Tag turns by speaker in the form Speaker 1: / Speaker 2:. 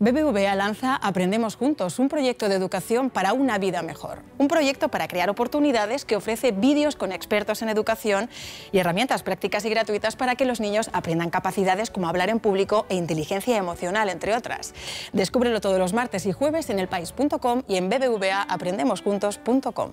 Speaker 1: BBVA lanza Aprendemos Juntos, un proyecto de educación para una vida mejor. Un proyecto para crear oportunidades que ofrece vídeos con expertos en educación y herramientas prácticas y gratuitas para que los niños aprendan capacidades como hablar en público e inteligencia emocional, entre otras. Descúbrelo todos los martes y jueves en elpais.com y en bbvaaprendemosjuntos.com.